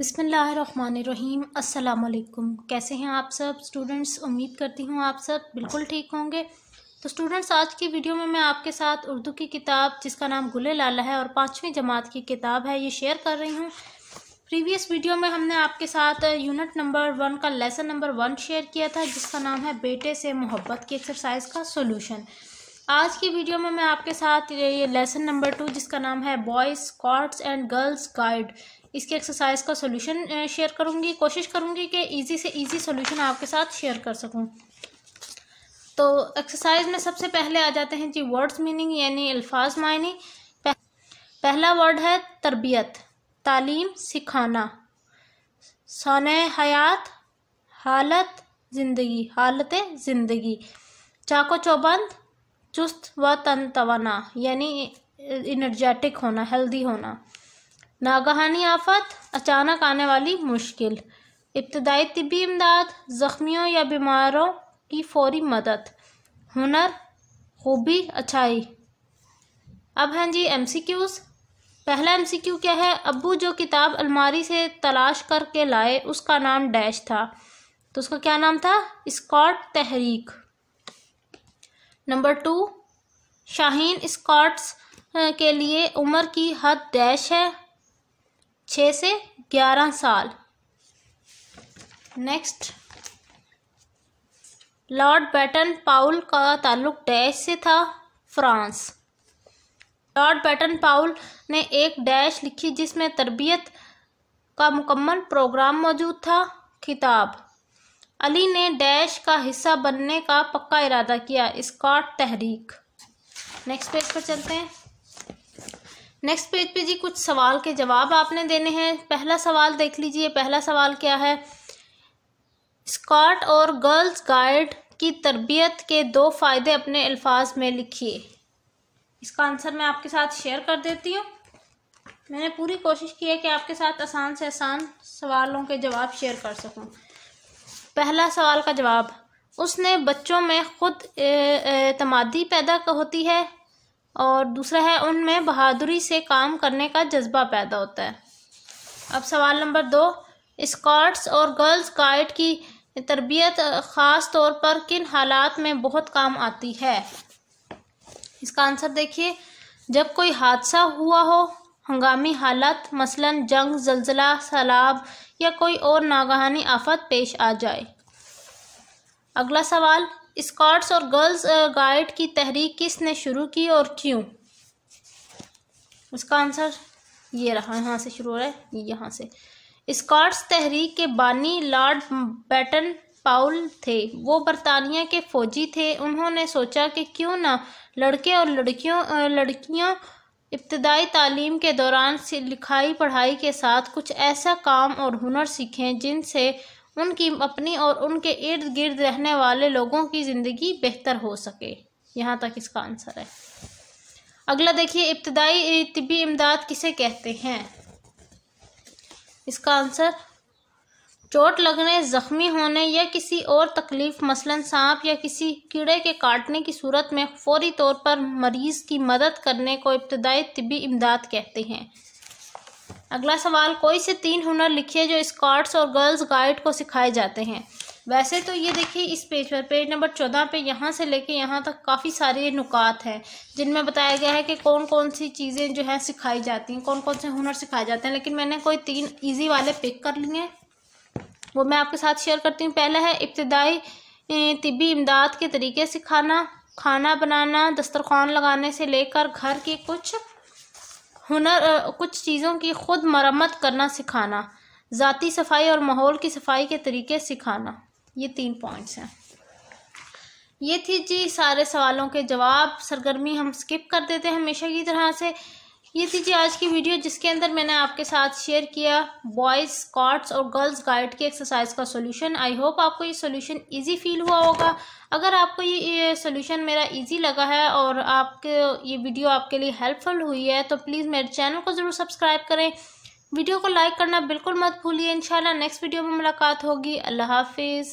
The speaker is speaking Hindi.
बिसमीम अल्लाम कैसे हैं आप सब स्टूडेंट्स उम्मीद करती हूँ आप सब बिल्कुल ठीक होंगे तो स्टूडेंट्स आज की वीडियो में मैं आपके साथ उर्दू की किताब जिसका नाम गुले लाला है और पाँचवीं जमात की किताब है ये शेयर कर रही हूँ प्रीवियस वीडियो में हमने आपके साथ यूनिट नंबर वन का लेसन नंबर वन शेयर किया था जिसका नाम है बेटे से मोहब्बत की एक्सरसाइज का सोल्यूशन आज की वीडियो में मैं आपके साथ ये लेसन नंबर टू जिसका नाम है boys scouts and girls guide इसके एक्सरसाइज का सोल्यूशन शेयर करूँगी कोशिश करूँगी कि ईजी से ईजी सोल्यूशन आपके साथ शेयर कर सकूँ तो एक्सरसाइज में सबसे पहले आ जाते हैं जी वर्ड्स मीनिंग यानी अल्फाज मायने पहला वर्ड है तरबियत तालीम सिखाना सन हयात हालत ज़िंदगी हालत ज़िंदगी चाको चौबंद चुस्त व तन तवाना यानी इनर्जेटिक होना हेल्दी होना नागहानी आफत अचानक आने वाली मुश्किल इब्तदाई तबी इमदाद ज़ख्मियों या बीमारों की फौरी मदद हुनर खूबी अच्छाई अब हैं हाँ जी एम सी क्यूज़ पहला एम सी क्यू क्या है अबू जो किताब अलमारी से तलाश करके लाए उसका नाम डैश था तो उसका क्या नाम था स्कॉट तहरीक नंबर टू शाहीन स्कॉट्स के लिए उम्र की हद डैश है छः से ग्यारह साल नेक्स्ट लॉर्ड बैटन पाउल का ताल्लुक डैश से था फ्रांस लॉर्ड बैटन पाउल ने एक डैश लिखी जिसमें तरबियत का मुकम्मल प्रोग्राम मौजूद था खिताब अली ने डैश का हिस्सा बनने का पक्का इरादा किया स्कॉट तहरीक नेक्स्ट पेज पर चलते हैं नेक्स्ट पेज पे जी कुछ सवाल के जवाब आपने देने हैं पहला सवाल देख लीजिए पहला सवाल क्या है स्कॉट और गर्ल्स गाइड की तरबियत के दो फ़ायदे अपने अल्फाज में लिखिए इसका आंसर मैं आपके साथ शेयर कर देती हूँ मैंने पूरी कोशिश की है कि आपके साथ आसान से आसान सवालों के जवाब शेयर कर सकूँ पहला सवाल का जवाब उसने बच्चों में ख़ुद तमादी पैदा होती है और दूसरा है उनमें बहादुरी से काम करने का जज्बा पैदा होता है अब सवाल नंबर दो स्कॉट्स और गर्ल्स गाइड की तरबियत ख़ास तौर पर किन हालात में बहुत काम आती है इसका आंसर देखिए जब कोई हादसा हुआ हो हंगामी हालत मसलन जंग जलजला सैलाब या कोई और नागहानी आफत पेश आ जाए अगला सवाल स्कॉट्स और गर्ल्स गाइड की तहरीक किसने शुरू की और क्यों उसका आंसर ये रहा यहाँ से शुरू हो रहा है यहाँ से स्कॉट्स तहरीक के बानी लॉर्ड बैटन पाउल थे वो बरतानिया के फौजी थे उन्होंने सोचा कि क्यों ना लड़के और लड़कियों लड़कियों इब्तदाई तालीम के दौरान लिखाई पढ़ाई के साथ कुछ ऐसा काम और हुनर सीखें जिनसे उनकी अपनी और उनके इर्द गिर्द रहने वाले लोगों की ज़िंदगी बेहतर हो सके यहाँ तक इसका आंसर है अगला देखिए इब्तदाई तबी इमदाद किसे कहते हैं इसका आंसर चोट लगने जख्मी होने या किसी और तकलीफ मसलन सांप या किसी कीड़े के काटने की सूरत में फौरी तौर पर मरीज़ की मदद करने को इब्तदाई तबी इमदाद कहते हैं अगला सवाल कोई से तीन हुनर लिखिए जो स्कॉट्स और गर्ल्स गाइड को सिखाए जाते हैं वैसे तो ये देखिए इस पेज पर पेज नंबर चौदह पे यहाँ से लेके यहाँ तक काफ़ी सारे नुकात हैं जिनमें बताया गया है कि कौन कौन सी चीज़ें जो हैं सिखाई जाती हैं कौन कौन से हुनर सिखाए जाते हैं लेकिन मैंने कोई तीन इजी वाले पिक कर लिए हैं वो मैं आपके साथ शेयर करती हूँ पहला है इब्तदाई तिबी इमदाद के तरीके से खाना खाना बनाना दस्तरखान लगाने से लेकर घर के कुछ हुनर कुछ चीज़ों की खुद मरम्मत करना सिखाना ज़ाती सफाई और माहौल की सफाई के तरीके सिखाना ये तीन पॉइंट्स हैं ये थी जी सारे सवालों के जवाब सरगर्मी हम स्किप कर देते हैं हमेशा की तरह से ये थी आज की वीडियो जिसके अंदर मैंने आपके साथ शेयर किया बॉयज़ स्कॉट्स और गर्ल्स गाइड की एक्सरसाइज का सोल्यूशन आई होप आपको ये सोल्यूशन ईजी फील हुआ होगा अगर आपको ये, ये सोल्यूशन मेरा ईजी लगा है और आपके ये वीडियो आपके लिए हेल्पफुल हुई है तो प्लीज़ मेरे चैनल को ज़रूर सब्सक्राइब करें वीडियो को लाइक करना बिल्कुल मत भूलिए इंशाल्लाह नेक्स्ट वीडियो में मुलाकात होगी अल्लाह हाफिज़